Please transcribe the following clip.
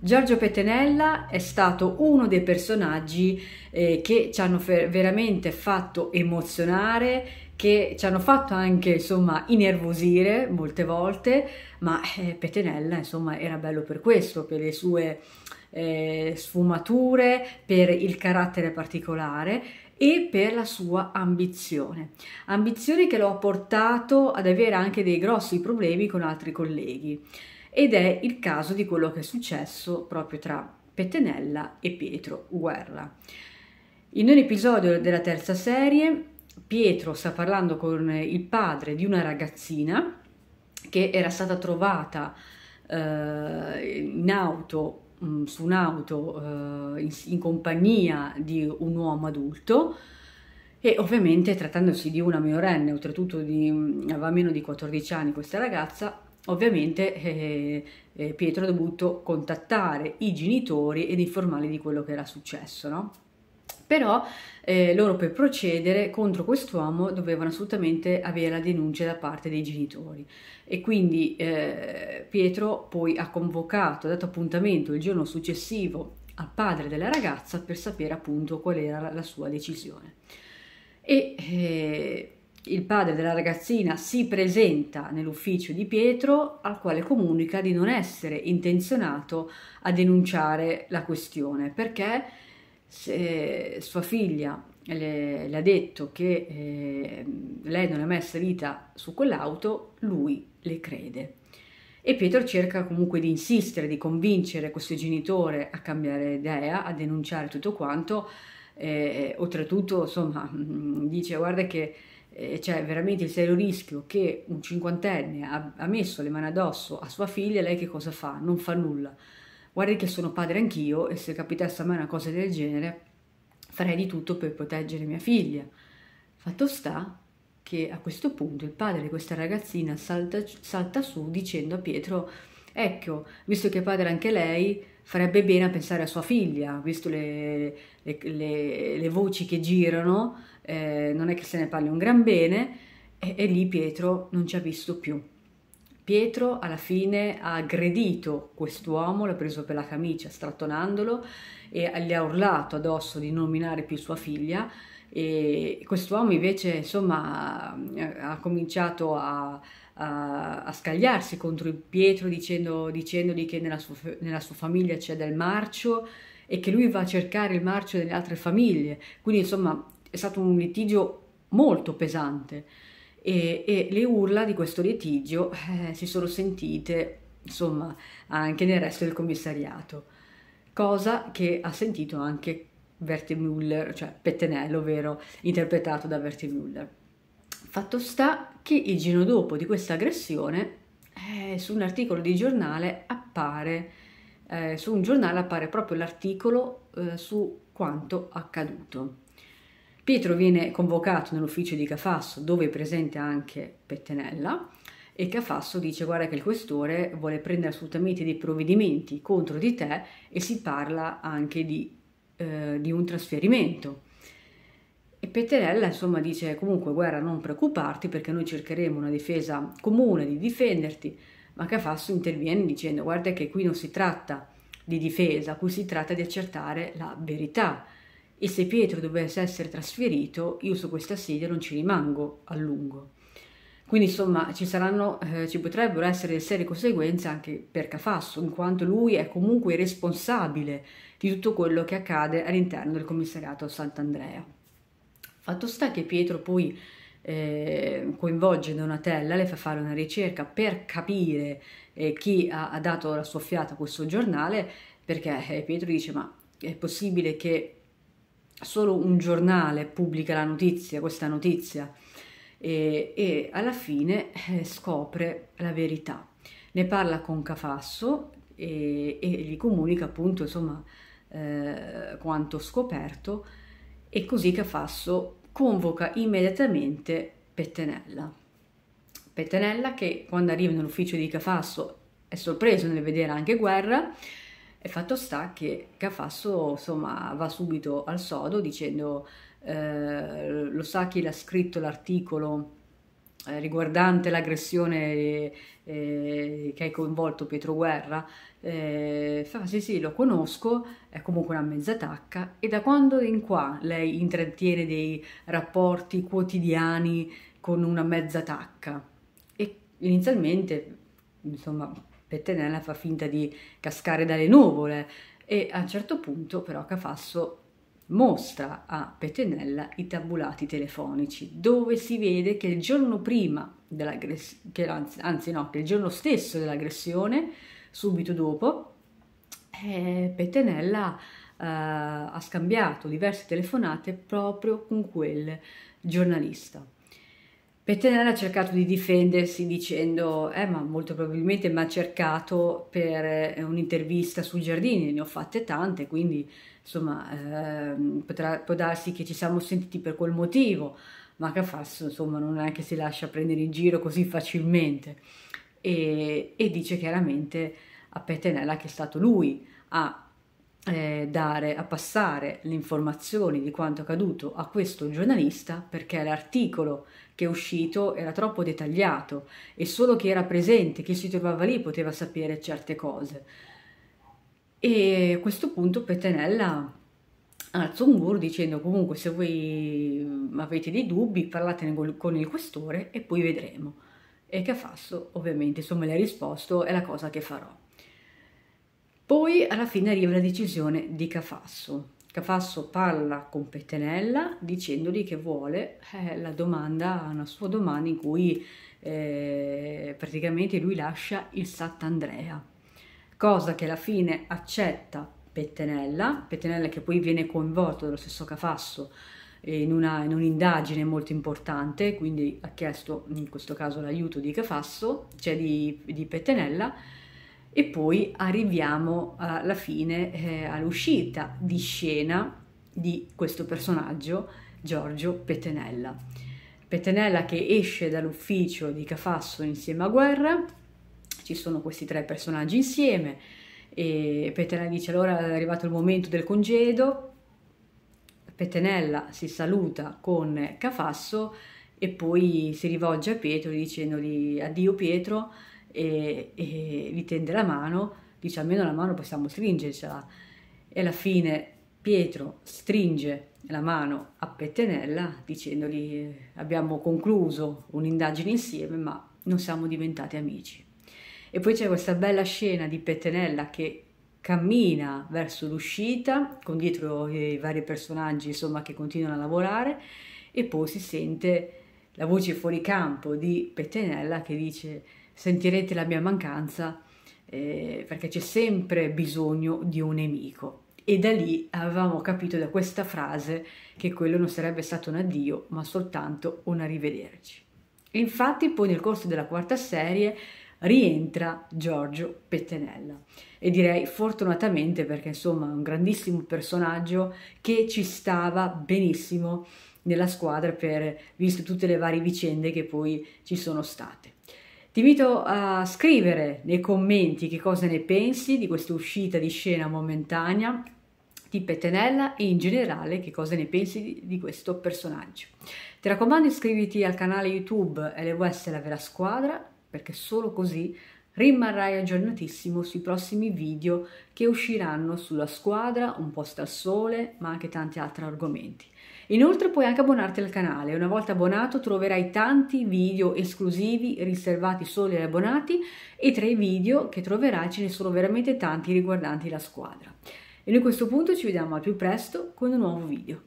Giorgio Pettenella è stato uno dei personaggi eh, che ci hanno veramente fatto emozionare, che ci hanno fatto anche insomma innervosire molte volte, ma eh, Pettenella insomma era bello per questo, per le sue eh, sfumature, per il carattere particolare e per la sua ambizione. Ambizione che lo ha portato ad avere anche dei grossi problemi con altri colleghi ed è il caso di quello che è successo proprio tra Petenella e Pietro Guerra. In un episodio della terza serie Pietro sta parlando con il padre di una ragazzina che era stata trovata eh, in auto mm, su un'auto eh, in, in, compagnia di un uomo adulto e ovviamente trattandosi di una minorenne, oltretutto di, mm, aveva meno di 14 anni questa ragazza, Ovviamente eh, eh, eh Pietro ha dovuto contattare i genitori ed informarli di quello che era successo, no? Però eh, loro per procedere contro quest'uomo dovevano assolutamente avere la denuncia da parte dei genitori e quindi eh, Pietro poi ha convocato, ha dato appuntamento il giorno successivo al padre della ragazza per sapere appunto qual era la sua decisione. E eh, il padre della ragazzina si presenta nell'ufficio di Pietro al quale comunica di non essere intenzionato a denunciare la questione perché se eh, sua figlia le, le ha detto che eh, lei non è mai salita su quell'auto, lui le crede. E Pietro cerca comunque di insistere, di convincere questo genitore a cambiare idea, a denunciare tutto quanto. Eh, oltretutto, insomma, dice guarda che eh, c'è cioè, veramente il serio rischio che un cinquantenne ha, ha messo le mani addosso a sua figlia, lei che cosa fa? Non fa nulla. Guardi che sono padre anch'io e se capitasse a me una cosa del genere farei di tutto per proteggere mia figlia. Fatto sta che a questo punto il padre di questa ragazzina salta, salta su dicendo a Pietro, ecco, visto che è padre anche lei, farebbe bene a pensare a sua figlia, visto le, le, le, le voci che girano, eh, non è che se ne parli un gran bene, e, e lì Pietro non ci ha visto più. Pietro alla fine ha aggredito quest'uomo, l'ha preso per la camicia strattonandolo e gli ha urlato addosso di non minare più sua figlia e quest'uomo invece insomma ha cominciato a, a, a scagliarsi contro Pietro dicendo, dicendogli che nella sua, nella sua famiglia c'è del marcio e che lui va a cercare il marcio delle altre famiglie quindi insomma è stato un litigio molto pesante e, e le urla di questo litigio eh, si sono sentite insomma anche nel resto del commissariato, cosa che ha sentito anche Vertimüller, cioè Pettenello, ovvero interpretato da Vertimüller. Fatto sta che il giorno dopo di questa aggressione, eh, su un articolo di giornale appare, eh, su un giornale appare proprio l'articolo eh, su quanto accaduto. Pietro viene convocato nell'ufficio di Cafasso dove è presente anche Pettenella e Cafasso dice guarda che il questore vuole prendere assolutamente dei provvedimenti contro di te e si parla anche di, eh, di un trasferimento. E Petterella insomma dice comunque guerra non preoccuparti perché noi cercheremo una difesa comune di difenderti, ma Cafasso interviene dicendo guarda che qui non si tratta di difesa, qui si tratta di accertare la verità e se Pietro dovesse essere trasferito, io su questa sedia non ci rimango a lungo. Quindi insomma ci, saranno, eh, ci potrebbero essere serie conseguenze anche per Cafasso, in quanto lui è comunque responsabile di tutto quello che accade all'interno del commissariato Sant'Andrea. Fatto sta che Pietro poi eh, coinvolge Donatella, le fa fare una ricerca per capire eh, chi ha, ha dato la sua fiata a questo giornale, perché eh, Pietro dice ma è possibile che solo un giornale pubblica la notizia, questa notizia, e, e alla fine eh, scopre la verità. Ne parla con Cafasso e, e gli comunica appunto insomma eh, quanto scoperto e così Cafasso convoca immediatamente Pettenella. Pettenella che quando arriva nell'ufficio di Cafasso è sorpreso nel vedere anche Guerra e fatto sta che Cafasso insomma, va subito al sodo dicendo eh, lo sa chi l'ha scritto l'articolo eh, riguardante l'aggressione eh, che ha coinvolto Pietro Guerra, eh, fa sì sì lo conosco, è comunque una mezza tacca e da quando in qua lei intrattiene dei rapporti quotidiani con una mezza tacca? E inizialmente, insomma, Pettenella fa finta di cascare dalle nuvole e a un certo punto però Cafasso mostra a Pettenella i tabulati telefonici dove si vede che il giorno prima dell'aggressione, anzi no, che il giorno stesso dell'aggressione, subito dopo, eh, Pettenella eh, ha scambiato diverse telefonate proprio con quel giornalista. Pettenella ha cercato di difendersi dicendo, eh, ma molto probabilmente mi ha cercato per eh, un'intervista sui giardini, ne ho fatte tante, quindi insomma eh, potrà, può darsi che ci siamo sentiti per quel motivo, ma Cafasso insomma non è che si lascia prendere in giro così facilmente. E, e dice chiaramente a Pettenella che è stato lui a eh, dare a passare le informazioni di quanto accaduto a questo giornalista perché l'articolo che è uscito era troppo dettagliato e solo chi era presente, chi si trovava lì poteva sapere certe cose. E a questo punto Pettenella alza un muro dicendo comunque se voi avete dei dubbi parlatene con il questore e poi vedremo. E Cafasso ovviamente insomma le ha risposto è la cosa che farò. Poi alla fine arriva la decisione di Cafasso. Cafasso parla con Pettenella dicendogli che vuole eh, la domanda, una sua domanda in cui eh, praticamente lui lascia il Sant'Andrea, cosa che alla fine accetta Pettenella, Pettenella che poi viene coinvolto dallo stesso Cafasso in, un'indagine molto importante, quindi ha chiesto in questo caso l'aiuto di Cafasso, cioè di, di Pettenella, e poi arriviamo eh, alla fine, eh, all'uscita di scena di questo personaggio, Giorgio Pettenella. Pettenella che esce dall'ufficio di Cafasso insieme a Guerra, ci sono questi tre personaggi insieme, e Pettenella dice allora è arrivato il momento del congedo, Pettenella si saluta con Cafasso e poi si rivolge a Pietro dicendogli addio Pietro, e, e vi tende la mano, dice almeno la mano possiamo stringercela. E alla fine Pietro stringe la mano a Pettinella dicendogli abbiamo concluso un'indagine insieme ma non siamo diventati amici. E poi c'è questa bella scena di Pettinella che cammina verso l'uscita con dietro i vari personaggi insomma che continuano a lavorare e poi si sente la voce fuori campo di Pettinella che dice sentirete la mia mancanza eh, perché c'è sempre bisogno di un nemico. E da lì avevamo capito da questa frase che quello non sarebbe stato un addio, ma soltanto un arrivederci. E infatti poi nel corso della quarta serie rientra Giorgio Pettenella e direi fortunatamente perché insomma è un grandissimo personaggio che ci stava benissimo nella squadra per visto tutte le varie vicende che poi ci sono state. Ti invito a scrivere nei commenti che cosa ne pensi di questa uscita di scena momentanea di Petenella e in generale che cosa ne pensi di, questo personaggio. Ti raccomando iscriviti al canale YouTube LWS La Vera Squadra perché solo così Rimarrai aggiornatissimo sui prossimi video che usciranno sulla squadra, un posto al sole, ma anche tanti altri argomenti. Inoltre puoi anche abbonarti al canale, una volta abbonato troverai tanti video esclusivi riservati solo agli abbonati e tra i video che troverai ce ne sono veramente tanti riguardanti la squadra. E noi a questo punto ci vediamo al più presto con un nuovo video.